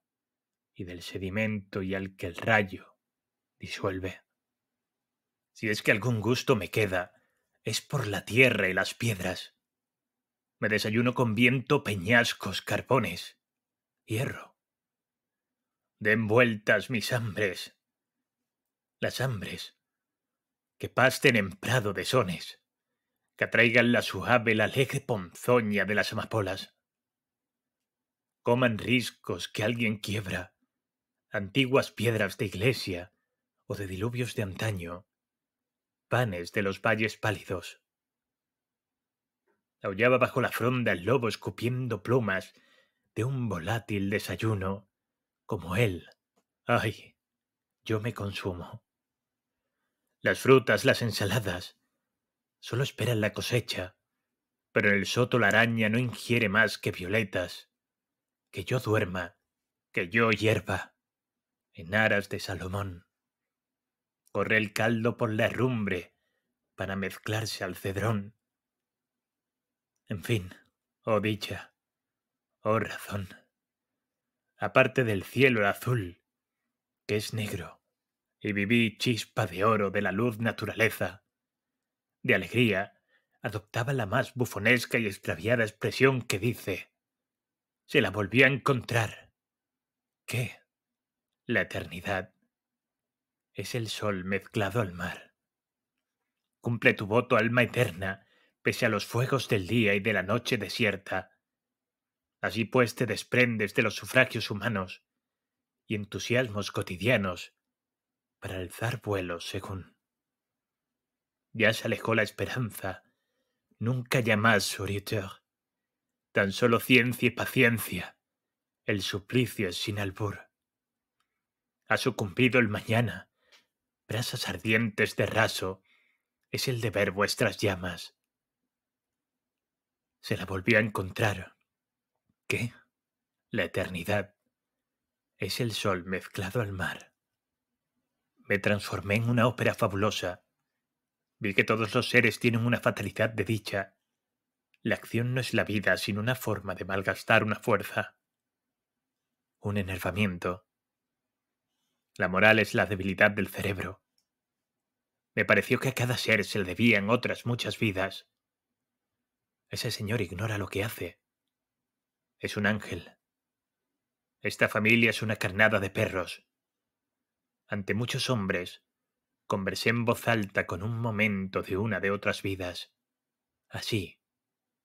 y del sedimento y al que el rayo disuelve. Si es que algún gusto me queda, es por la tierra y las piedras. Me desayuno con viento, peñascos, carbones, hierro. Den vueltas mis hambres, las hambres, que pasten en prado de sones, que atraigan la suave, la alegre ponzoña de las amapolas. Coman riscos que alguien quiebra, antiguas piedras de iglesia o de diluvios de antaño, panes de los valles pálidos. Aullaba bajo la fronda el lobo escupiendo plumas de un volátil desayuno, como él. ¡Ay! Yo me consumo. Las frutas, las ensaladas, solo esperan la cosecha, pero en el soto la araña no ingiere más que violetas. Que yo duerma, que yo hierba en aras de Salomón. Corre el caldo por la herrumbre para mezclarse al cedrón. En fin, oh dicha, oh razón, aparte del cielo azul, que es negro, y viví chispa de oro de la luz naturaleza, de alegría adoptaba la más bufonesca y extraviada expresión que dice, se la volví a encontrar. ¿Qué? La eternidad es el sol mezclado al mar. Cumple tu voto, alma eterna, pese a los fuegos del día y de la noche desierta. Así pues te desprendes de los sufragios humanos y entusiasmos cotidianos para alzar vuelos según. Ya se alejó la esperanza, nunca ya más, Tan solo ciencia y paciencia. El suplicio es sin albur. Ha sucumbido el mañana. Brasas ardientes de raso es el de ver vuestras llamas. Se la volvió a encontrar. ¿Qué? La eternidad. Es el sol mezclado al mar. Me transformé en una ópera fabulosa. Vi que todos los seres tienen una fatalidad de dicha. La acción no es la vida sino una forma de malgastar una fuerza. Un enervamiento. La moral es la debilidad del cerebro. Me pareció que a cada ser se le debían otras muchas vidas. Ese señor ignora lo que hace. Es un ángel. Esta familia es una carnada de perros. Ante muchos hombres, conversé en voz alta con un momento de una de otras vidas. Así,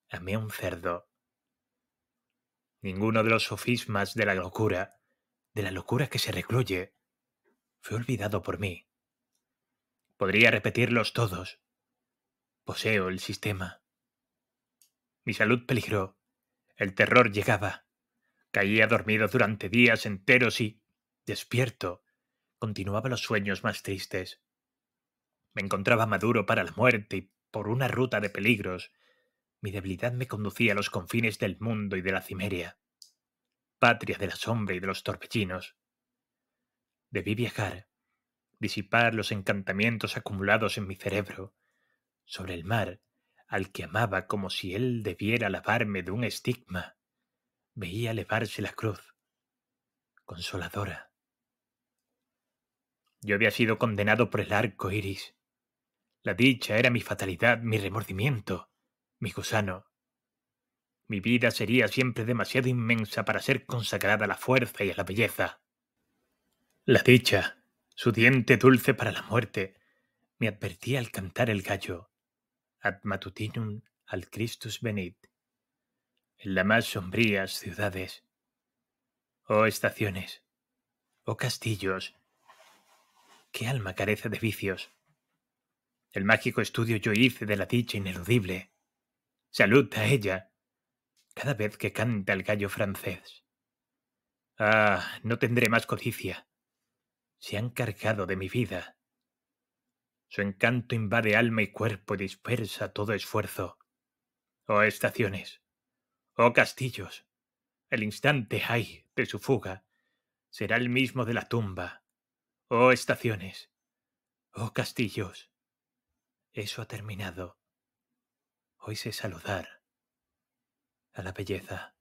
amé un cerdo. Ninguno de los sofismas de la locura, de la locura que se recluye, fue olvidado por mí. Podría repetirlos todos. Poseo el sistema. Mi salud peligró. El terror llegaba. Caía dormido durante días enteros y, despierto, continuaba los sueños más tristes. Me encontraba maduro para la muerte y por una ruta de peligros. Mi debilidad me conducía a los confines del mundo y de la cimeria, patria de la sombra y de los torpechinos. Debí viajar, disipar los encantamientos acumulados en mi cerebro, sobre el mar, al que amaba como si él debiera lavarme de un estigma. Veía elevarse la cruz, consoladora. Yo había sido condenado por el arco iris. La dicha era mi fatalidad, mi remordimiento, mi gusano. Mi vida sería siempre demasiado inmensa para ser consagrada a la fuerza y a la belleza. La dicha, su diente dulce para la muerte, me advertía al cantar el gallo, ad matutinum al Christus venit, en las más sombrías ciudades, oh estaciones, oh castillos, qué alma carece de vicios. El mágico estudio yo hice de la dicha ineludible. Salud a ella, cada vez que canta el gallo francés. Ah, no tendré más codicia se han cargado de mi vida. Su encanto invade alma y cuerpo y dispersa todo esfuerzo. Oh estaciones, oh castillos, el instante ay de su fuga será el mismo de la tumba. Oh estaciones, oh castillos, eso ha terminado. Hoy sé saludar a la belleza.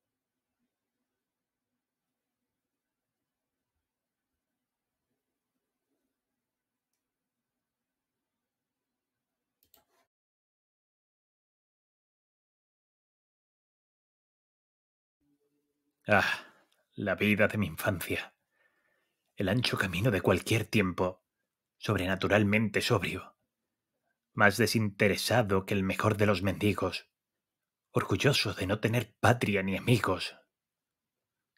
Ah, la vida de mi infancia. El ancho camino de cualquier tiempo, sobrenaturalmente sobrio, más desinteresado que el mejor de los mendigos, orgulloso de no tener patria ni amigos.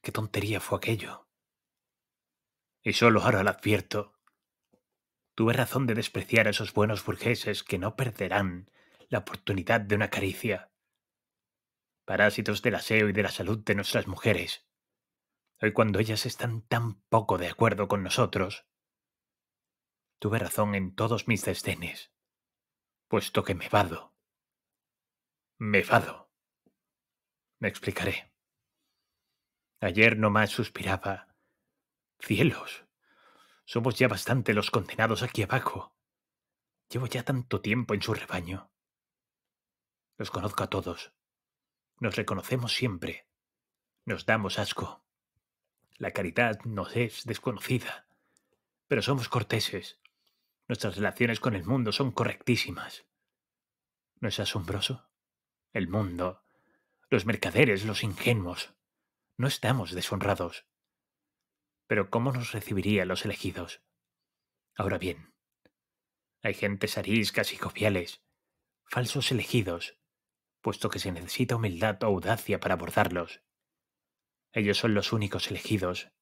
Qué tontería fue aquello. Y solo ahora lo advierto. Tuve razón de despreciar a esos buenos burgueses que no perderán la oportunidad de una caricia parásitos del aseo y de la salud de nuestras mujeres. Hoy cuando ellas están tan poco de acuerdo con nosotros, tuve razón en todos mis desdenes, puesto que me vado. Me vado. Me explicaré. Ayer no más suspiraba. Cielos. Somos ya bastante los condenados aquí abajo. Llevo ya tanto tiempo en su rebaño. Los conozco a todos. Nos reconocemos siempre. Nos damos asco. La caridad nos es desconocida. Pero somos corteses. Nuestras relaciones con el mundo son correctísimas. ¿No es asombroso? El mundo, los mercaderes, los ingenuos. No estamos deshonrados. Pero ¿cómo nos recibirían los elegidos? Ahora bien, hay gentes ariscas y copiales, falsos elegidos, puesto que se necesita humildad o audacia para abordarlos. Ellos son los únicos elegidos.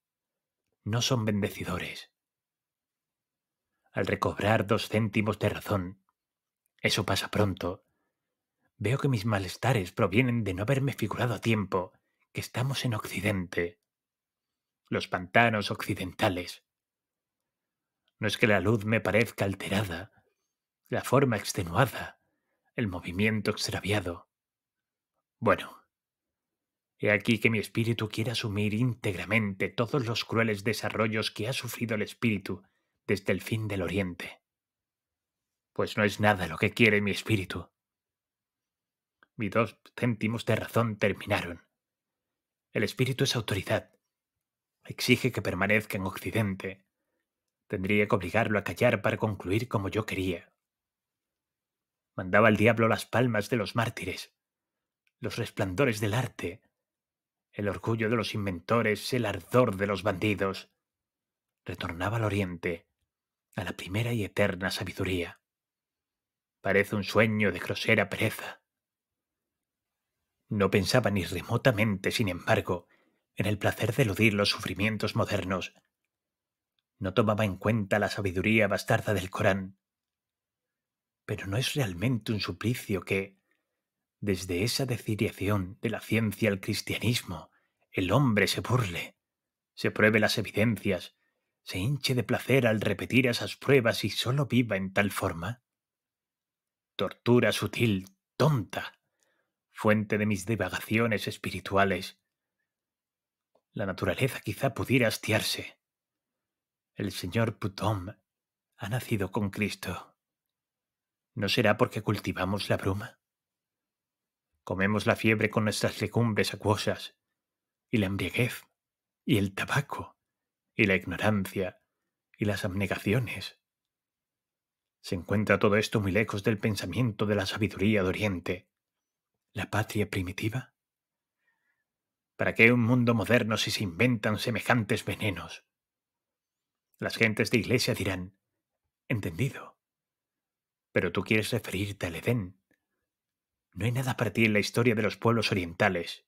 No son bendecidores. Al recobrar dos céntimos de razón, eso pasa pronto. Veo que mis malestares provienen de no haberme figurado a tiempo que estamos en Occidente. Los pantanos occidentales. No es que la luz me parezca alterada, la forma extenuada, el movimiento extraviado. Bueno, he aquí que mi espíritu quiere asumir íntegramente todos los crueles desarrollos que ha sufrido el espíritu desde el fin del Oriente. Pues no es nada lo que quiere mi espíritu. Mis dos céntimos de razón terminaron. El espíritu es autoridad. Exige que permanezca en Occidente. Tendría que obligarlo a callar para concluir como yo quería. Mandaba al diablo las palmas de los mártires los resplandores del arte, el orgullo de los inventores, el ardor de los bandidos. Retornaba al oriente, a la primera y eterna sabiduría. Parece un sueño de grosera pereza. No pensaba ni remotamente, sin embargo, en el placer de eludir los sufrimientos modernos. No tomaba en cuenta la sabiduría bastarda del Corán. Pero no es realmente un suplicio que, desde esa deciriación de la ciencia al cristianismo, el hombre se burle, se pruebe las evidencias, se hinche de placer al repetir esas pruebas y sólo viva en tal forma? Tortura sutil, tonta, fuente de mis divagaciones espirituales. La naturaleza quizá pudiera hastiarse. El señor Putom ha nacido con Cristo. ¿No será porque cultivamos la bruma? Comemos la fiebre con nuestras legumbres acuosas, y la embriaguez, y el tabaco, y la ignorancia, y las abnegaciones. Se encuentra todo esto muy lejos del pensamiento de la sabiduría de Oriente, la patria primitiva. ¿Para qué un mundo moderno si se inventan semejantes venenos? Las gentes de iglesia dirán, entendido. Pero tú quieres referirte al Edén, no hay nada para ti en la historia de los pueblos orientales.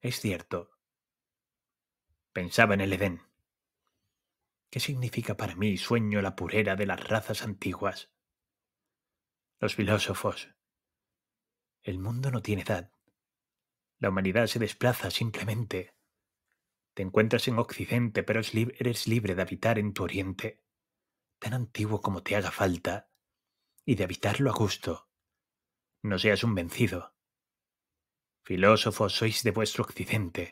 Es cierto. Pensaba en el Edén. ¿Qué significa para mí sueño la purera de las razas antiguas? Los filósofos. El mundo no tiene edad. La humanidad se desplaza simplemente. Te encuentras en Occidente, pero eres libre de habitar en tu Oriente, tan antiguo como te haga falta, y de habitarlo a gusto. No seas un vencido. filósofo sois de vuestro occidente.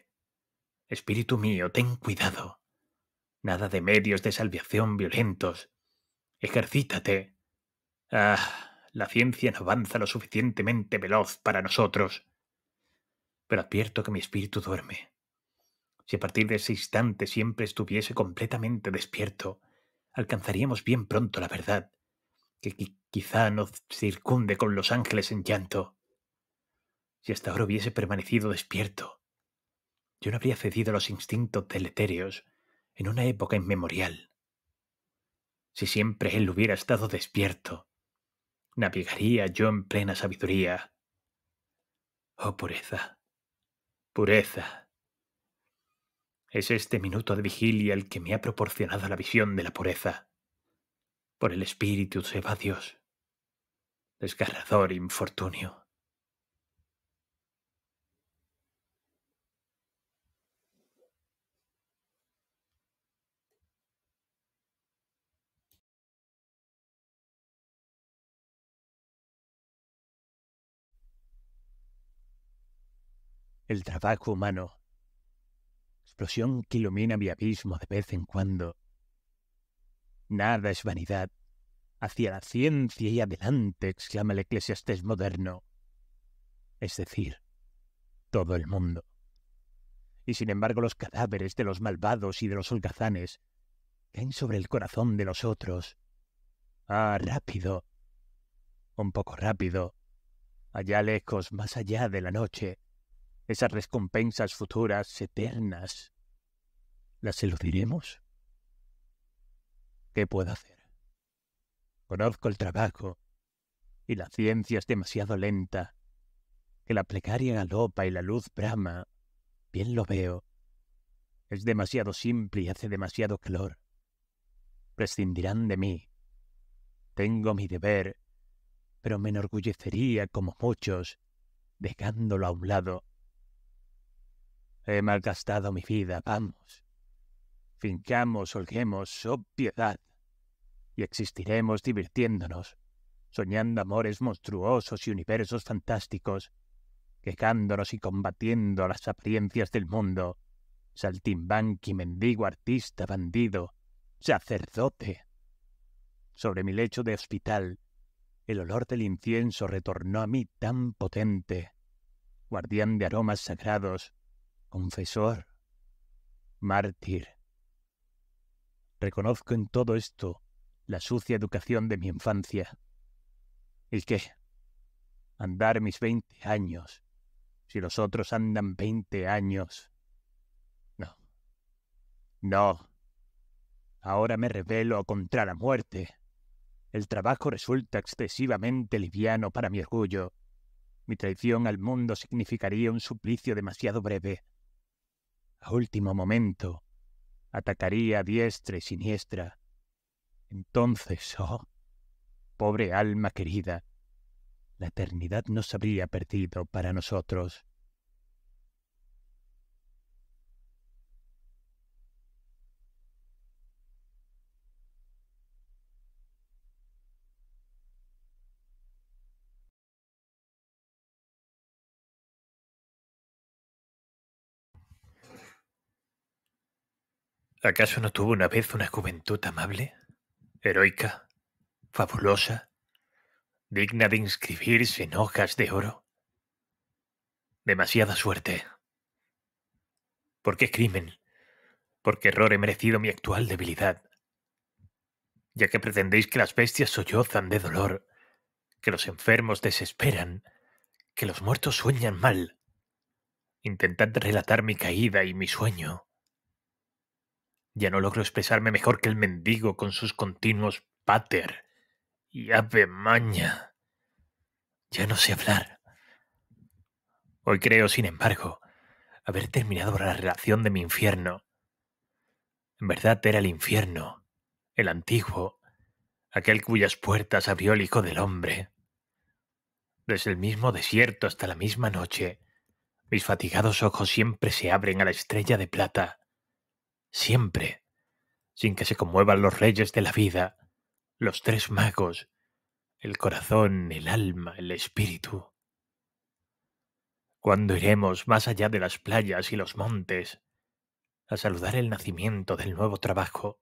Espíritu mío, ten cuidado. Nada de medios de salvación violentos. Ejercítate. Ah, la ciencia no avanza lo suficientemente veloz para nosotros. Pero advierto que mi espíritu duerme. Si a partir de ese instante siempre estuviese completamente despierto, alcanzaríamos bien pronto la verdad que quizá nos circunde con los ángeles en llanto. Si hasta ahora hubiese permanecido despierto, yo no habría cedido a los instintos deletéreos en una época inmemorial. Si siempre él hubiera estado despierto, navegaría yo en plena sabiduría. Oh pureza, pureza. Es este minuto de vigilia el que me ha proporcionado la visión de la pureza por el espíritu se va Dios. Desgarrador infortunio. El trabajo humano. Explosión que ilumina mi abismo de vez en cuando Nada es vanidad. Hacia la ciencia y adelante, exclama el eclesiastés moderno. Es decir, todo el mundo. Y sin embargo los cadáveres de los malvados y de los holgazanes caen sobre el corazón de los otros. Ah, rápido. Un poco rápido. Allá lejos, más allá de la noche. Esas recompensas futuras, eternas. ¿Las eludiremos? ¿Qué puedo hacer? Conozco el trabajo y la ciencia es demasiado lenta, que la plegaria galopa y la luz brama, bien lo veo. Es demasiado simple y hace demasiado calor. Prescindirán de mí. Tengo mi deber, pero me enorgullecería como muchos, dejándolo a un lado. He malgastado mi vida, vamos. Fincamos, holguemos, oh piedad, y existiremos divirtiéndonos, soñando amores monstruosos y universos fantásticos, quejándonos y combatiendo las apariencias del mundo, saltimbanqui, mendigo, artista, bandido, sacerdote. Sobre mi lecho de hospital, el olor del incienso retornó a mí tan potente, guardián de aromas sagrados, confesor, mártir, Reconozco en todo esto la sucia educación de mi infancia. ¿Y qué? Andar mis veinte años, si los otros andan veinte años. No. No. Ahora me revelo contra la muerte. El trabajo resulta excesivamente liviano para mi orgullo. Mi traición al mundo significaría un suplicio demasiado breve. A último momento, atacaría diestra y siniestra. Entonces, oh, pobre alma querida, la eternidad nos habría perdido para nosotros. ¿Acaso no tuvo una vez una juventud amable, heroica, fabulosa, digna de inscribirse en hojas de oro? Demasiada suerte. ¿Por qué crimen? ¿Por qué error he merecido mi actual debilidad? Ya que pretendéis que las bestias sollozan de dolor, que los enfermos desesperan, que los muertos sueñan mal. Intentad relatar mi caída y mi sueño, ya no logro expresarme mejor que el mendigo con sus continuos pater y ave maña. Ya no sé hablar. Hoy creo, sin embargo, haber terminado la relación de mi infierno. En verdad era el infierno, el antiguo, aquel cuyas puertas abrió el Hijo del Hombre. Desde el mismo desierto hasta la misma noche, mis fatigados ojos siempre se abren a la estrella de plata siempre, sin que se conmuevan los reyes de la vida, los tres magos, el corazón, el alma, el espíritu. Cuando iremos más allá de las playas y los montes a saludar el nacimiento del nuevo trabajo,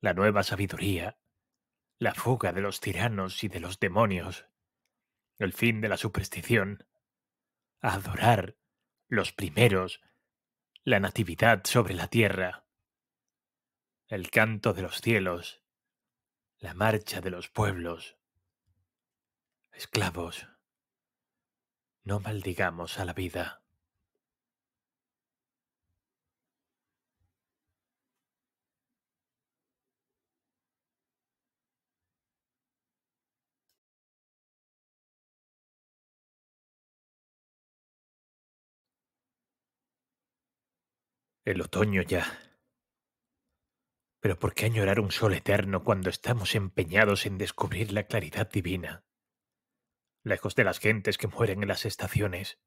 la nueva sabiduría, la fuga de los tiranos y de los demonios, el fin de la superstición, a adorar los primeros la natividad sobre la tierra, el canto de los cielos, la marcha de los pueblos. Esclavos, no maldigamos a la vida. El otoño ya. Pero ¿por qué añorar un sol eterno cuando estamos empeñados en descubrir la claridad divina? Lejos de las gentes que mueren en las estaciones.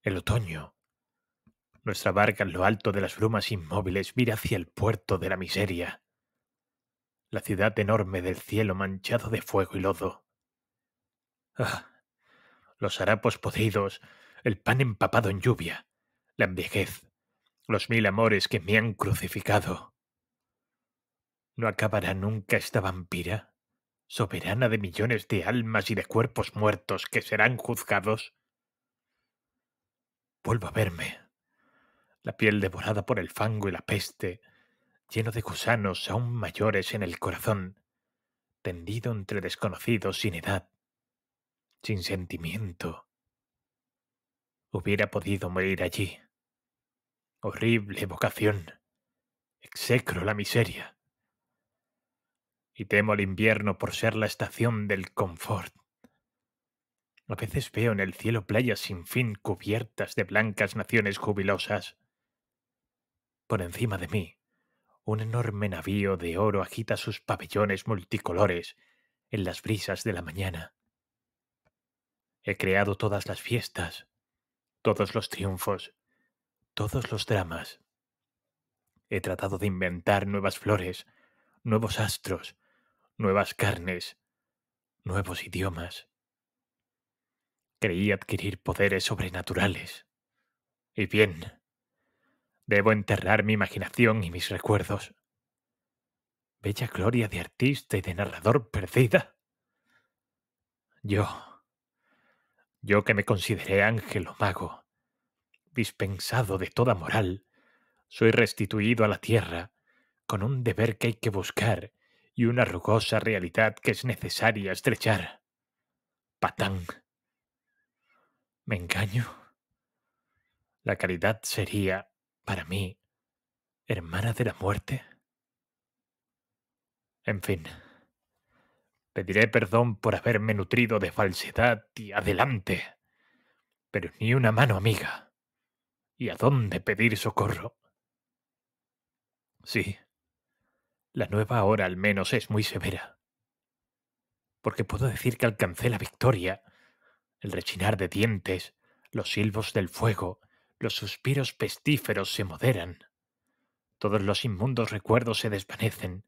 El otoño. Nuestra barca en lo alto de las brumas inmóviles vira hacia el puerto de la miseria. La ciudad enorme del cielo manchado de fuego y lodo. Ah, los harapos podridos, el pan empapado en lluvia, la vejez. Los mil amores que me han crucificado. ¿No acabará nunca esta vampira, soberana de millones de almas y de cuerpos muertos que serán juzgados? Vuelvo a verme, la piel devorada por el fango y la peste, lleno de gusanos aún mayores en el corazón, tendido entre desconocidos sin edad, sin sentimiento. Hubiera podido morir allí, Horrible vocación. Execro la miseria. Y temo el invierno por ser la estación del confort. A veces veo en el cielo playas sin fin cubiertas de blancas naciones jubilosas. Por encima de mí, un enorme navío de oro agita sus pabellones multicolores en las brisas de la mañana. He creado todas las fiestas, todos los triunfos, todos los dramas. He tratado de inventar nuevas flores, nuevos astros, nuevas carnes, nuevos idiomas. Creí adquirir poderes sobrenaturales. Y bien, debo enterrar mi imaginación y mis recuerdos. Bella gloria de artista y de narrador perdida. Yo, yo que me consideré ángel o mago, dispensado de toda moral, soy restituido a la tierra con un deber que hay que buscar y una rugosa realidad que es necesaria estrechar. Patán. ¿Me engaño? ¿La caridad sería, para mí, hermana de la muerte? En fin, pediré perdón por haberme nutrido de falsedad y adelante, pero ni una mano amiga a dónde pedir socorro. Sí, la nueva hora al menos es muy severa, porque puedo decir que alcancé la victoria, el rechinar de dientes, los silbos del fuego, los suspiros pestíferos se moderan, todos los inmundos recuerdos se desvanecen,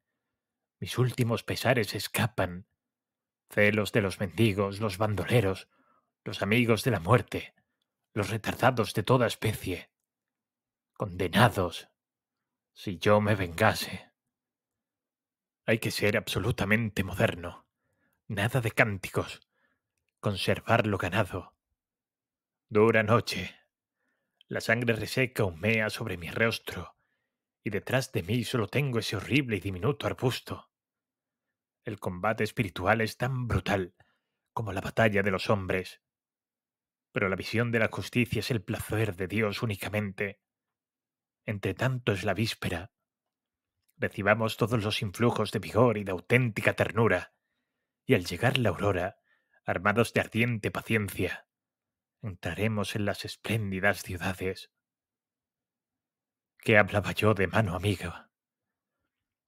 mis últimos pesares escapan, celos de los mendigos, los bandoleros, los amigos de la muerte, los retardados de toda especie, condenados, si yo me vengase. Hay que ser absolutamente moderno, nada de cánticos, conservar lo ganado. Dura noche. La sangre reseca humea sobre mi rostro, y detrás de mí solo tengo ese horrible y diminuto arbusto. El combate espiritual es tan brutal como la batalla de los hombres pero la visión de la justicia es el placer de Dios únicamente. Entre tanto es la víspera. Recibamos todos los influjos de vigor y de auténtica ternura, y al llegar la aurora, armados de ardiente paciencia, entraremos en las espléndidas ciudades. ¿Qué hablaba yo de mano amiga?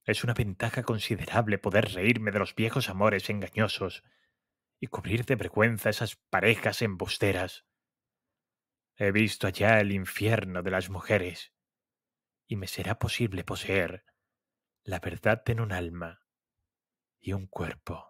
Es una ventaja considerable poder reírme de los viejos amores engañosos y cubrir de vergüenza esas parejas embusteras. He visto allá el infierno de las mujeres, y me será posible poseer la verdad en un alma y un cuerpo.